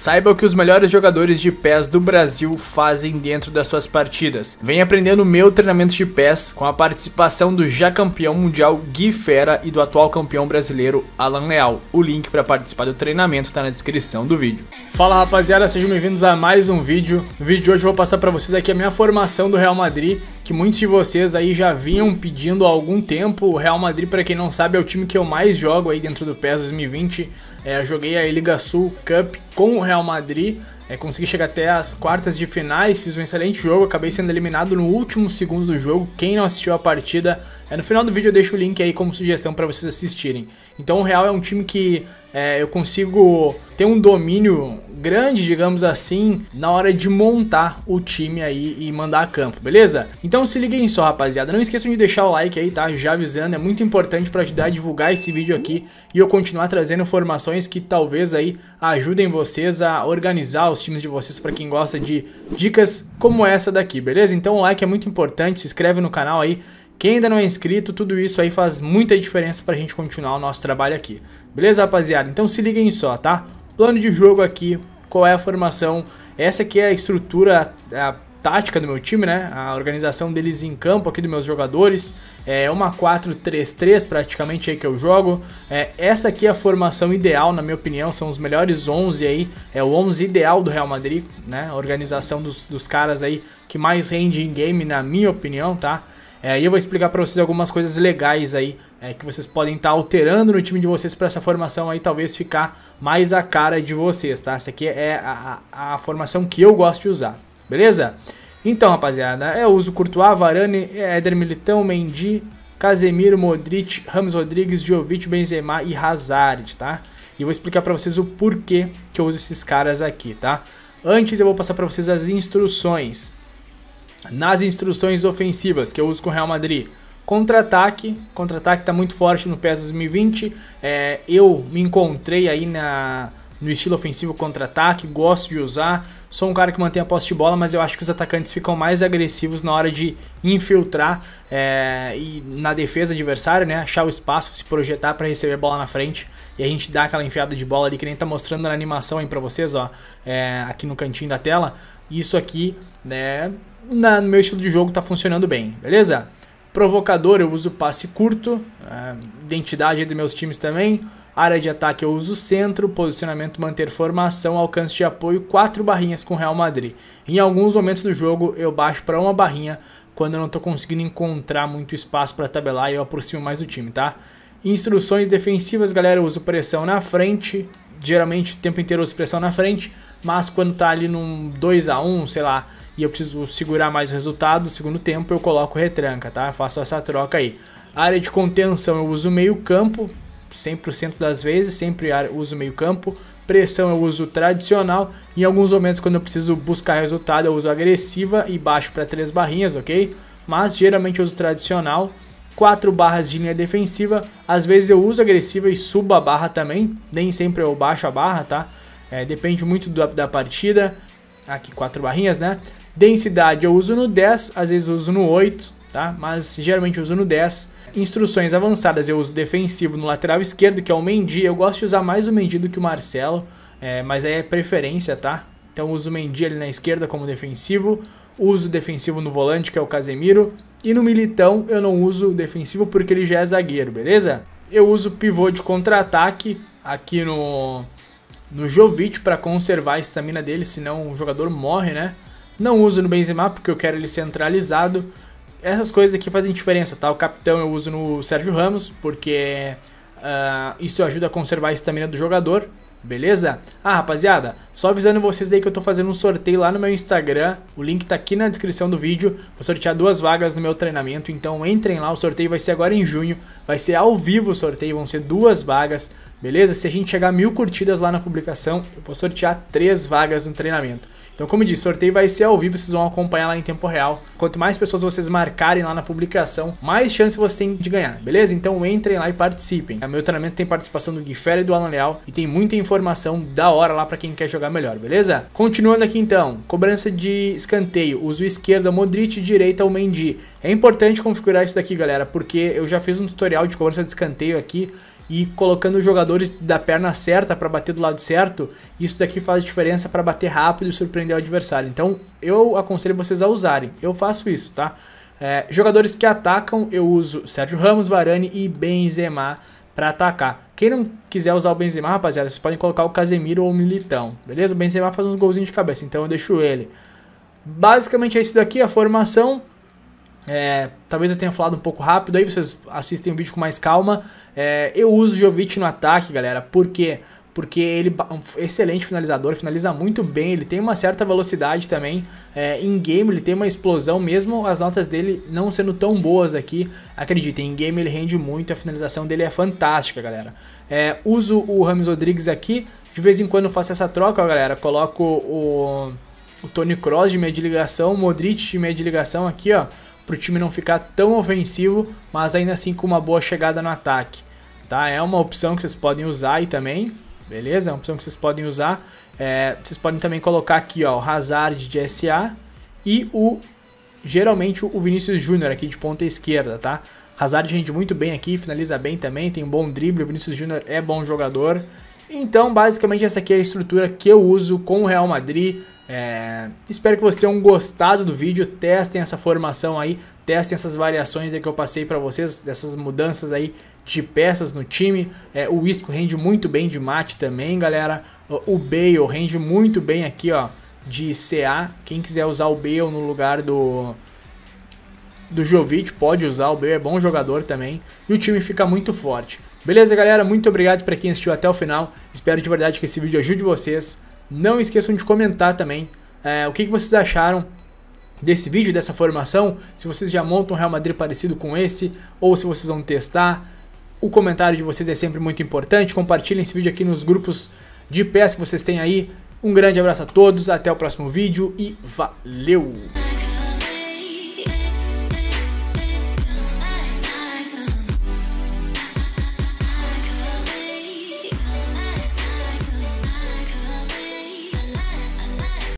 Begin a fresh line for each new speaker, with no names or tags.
Saiba o que os melhores jogadores de pés do Brasil fazem dentro das suas partidas. Venha aprendendo meu treinamento de pés com a participação do já campeão mundial Gui Fera e do atual campeão brasileiro Alan Leal. O link para participar do treinamento está na descrição do vídeo. Fala rapaziada, sejam bem-vindos a mais um vídeo. No vídeo de hoje eu vou passar para vocês aqui a minha formação do Real Madrid que muitos de vocês aí já vinham pedindo há algum tempo. O Real Madrid, para quem não sabe, é o time que eu mais jogo aí dentro do PES 2020. É, joguei a Liga Sul Cup com o Real Madrid é, consegui chegar até as quartas de finais, fiz um excelente jogo, acabei sendo eliminado no último segundo do jogo. Quem não assistiu a partida, é, no final do vídeo eu deixo o link aí como sugestão para vocês assistirem. Então o Real é um time que é, eu consigo ter um domínio grande, digamos assim, na hora de montar o time aí e mandar a campo, beleza? Então se liguem só, rapaziada. Não esqueçam de deixar o like aí, tá? Já avisando, é muito importante para ajudar a divulgar esse vídeo aqui e eu continuar trazendo informações que talvez aí ajudem vocês a organizar o os times de vocês para quem gosta de dicas como essa daqui, beleza? Então o like é muito importante, se inscreve no canal aí. Quem ainda não é inscrito, tudo isso aí faz muita diferença para a gente continuar o nosso trabalho aqui. Beleza, rapaziada? Então se liguem só, tá? Plano de jogo aqui, qual é a formação. Essa aqui é a estrutura, a tática do meu time, né? A organização deles em campo aqui dos meus jogadores. É uma 4-3-3 praticamente aí que eu jogo. É, essa aqui é a formação ideal, na minha opinião. São os melhores 11 aí. É o 11 ideal do Real Madrid, né? A organização dos, dos caras aí que mais rende em game, na minha opinião, tá? É, e eu vou explicar para vocês algumas coisas legais aí é, que vocês podem estar tá alterando no time de vocês para essa formação aí talvez ficar mais a cara de vocês, tá? Essa aqui é a, a, a formação que eu gosto de usar. Beleza? Então, rapaziada, eu é uso Courtois, Varane, Éder Militão, Mendy, Casemiro, Modric, Ramos Rodrigues, Jovic, Benzema e Hazard, tá? E vou explicar para vocês o porquê que eu uso esses caras aqui, tá? Antes eu vou passar para vocês as instruções. Nas instruções ofensivas que eu uso com o Real Madrid, contra-ataque, contra-ataque tá muito forte no PES 2020. É, eu me encontrei aí na no estilo ofensivo contra-ataque, gosto de usar. Sou um cara que mantém a posse de bola, mas eu acho que os atacantes ficam mais agressivos na hora de infiltrar é, e na defesa adversária, né? Achar o espaço, se projetar para receber a bola na frente e a gente dá aquela enfiada de bola ali que nem tá mostrando na animação aí para vocês, ó, é, aqui no cantinho da tela. Isso aqui, né, na, no meu estilo de jogo tá funcionando bem, beleza? Provocador eu uso passe curto, é, identidade de meus times também. Área de ataque eu uso centro, posicionamento manter formação, alcance de apoio, quatro barrinhas com Real Madrid. Em alguns momentos do jogo eu baixo para uma barrinha quando eu não estou conseguindo encontrar muito espaço para tabelar e eu aproximo mais o time, tá? Instruções defensivas, galera, eu uso pressão na frente, geralmente o tempo inteiro uso pressão na frente, mas quando tá ali num 2 a 1 sei lá, e eu preciso segurar mais o resultado, no segundo tempo eu coloco retranca, tá? Eu faço essa troca aí. área de contenção eu uso meio campo, 100% das vezes, sempre uso meio campo. Pressão eu uso tradicional, em alguns momentos quando eu preciso buscar resultado eu uso agressiva e baixo para três barrinhas, ok? Mas geralmente eu uso tradicional, quatro barras de linha defensiva. Às vezes eu uso agressiva e subo a barra também, nem sempre eu baixo a barra, tá? É, depende muito do, da partida. Aqui quatro barrinhas, né? Densidade eu uso no 10, às vezes eu uso no 8, tá? Mas geralmente eu uso no 10. Instruções avançadas eu uso defensivo no lateral esquerdo, que é o Mendy. Eu gosto de usar mais o Mendy do que o Marcelo, é, mas aí é preferência, tá? Então eu uso o Mendy ali na esquerda como defensivo uso defensivo no volante, que é o Casemiro, e no Militão eu não uso defensivo porque ele já é zagueiro, beleza? Eu uso pivô de contra-ataque aqui no, no Jovic para conservar a estamina dele, senão o jogador morre, né? Não uso no Benzema porque eu quero ele centralizado. Essas coisas aqui fazem diferença, tá? O capitão eu uso no Sérgio Ramos porque uh, isso ajuda a conservar a estamina do jogador. Beleza? Ah, rapaziada, só avisando vocês aí que eu tô fazendo um sorteio lá no meu Instagram. O link tá aqui na descrição do vídeo. Vou sortear duas vagas no meu treinamento, então entrem lá. O sorteio vai ser agora em junho. Vai ser ao vivo o sorteio, vão ser duas vagas. Beleza? Se a gente chegar a mil curtidas lá na publicação, eu vou sortear três vagas no treinamento. Então, como disse, sorteio vai ser ao vivo, vocês vão acompanhar lá em tempo real. Quanto mais pessoas vocês marcarem lá na publicação, mais chance você tem de ganhar, beleza? Então entrem lá e participem. O é, meu treinamento tem participação do Guifera e do Alan Leal e tem muita informação da hora lá para quem quer jogar melhor, beleza? Continuando aqui então, cobrança de escanteio, uso esquerda, Modric, direita, o Mendy. É importante configurar isso daqui, galera, porque eu já fiz um tutorial de cobrança de escanteio aqui e colocando os jogadores da perna certa para bater do lado certo, isso daqui faz diferença para bater rápido e surpreender o adversário. Então eu aconselho vocês a usarem. Eu faço isso, tá? É, jogadores que atacam, eu uso Sérgio Ramos, Varane e Benzema para atacar. Quem não quiser usar o Benzema, rapaziada, vocês podem colocar o Casemiro ou o Militão, beleza? O Benzema faz uns golzinhos de cabeça, então eu deixo ele. Basicamente é isso daqui, a formação. É, talvez eu tenha falado um pouco rápido, aí vocês assistem o vídeo com mais calma. É, eu uso o Jovic no ataque, galera, por quê? Porque ele é um excelente finalizador, finaliza muito bem, ele tem uma certa velocidade também é, em game, ele tem uma explosão, mesmo as notas dele não sendo tão boas aqui. Acreditem, em game ele rende muito, a finalização dele é fantástica, galera. É, uso o Rames Rodrigues aqui, de vez em quando faço essa troca, galera, coloco o, o Tony Kroos de meia de ligação, o Modric de meia de ligação aqui, ó para o time não ficar tão ofensivo, mas ainda assim com uma boa chegada no ataque. Tá? É uma opção que vocês podem usar aí também, beleza? É uma opção que vocês podem usar. É, vocês podem também colocar aqui ó, o Hazard de SA e o geralmente o Vinícius Júnior aqui de ponta esquerda, tá? Hazard rende muito bem aqui, finaliza bem também, tem um bom drible, o Vinícius Júnior é bom jogador. Então, basicamente, essa aqui é a estrutura que eu uso com o Real Madrid. É, espero que vocês tenham gostado do vídeo, testem essa formação aí, testem essas variações aí que eu passei para vocês, dessas mudanças aí de peças no time. É, o Isco rende muito bem de mate também, galera. O Bale rende muito bem aqui, ó, de CA. Quem quiser usar o Bale no lugar do do Jovic, pode usar, o Bale é bom jogador também. E o time fica muito forte. Beleza, galera? Muito obrigado para quem assistiu até o final. Espero de verdade que esse vídeo ajude vocês. Não esqueçam de comentar também é, o que, que vocês acharam desse vídeo, dessa formação, se vocês já montam um Real Madrid parecido com esse, ou se vocês vão testar. O comentário de vocês é sempre muito importante. Compartilhem esse vídeo aqui nos grupos de pés que vocês têm aí. Um grande abraço a todos, até o próximo vídeo e valeu!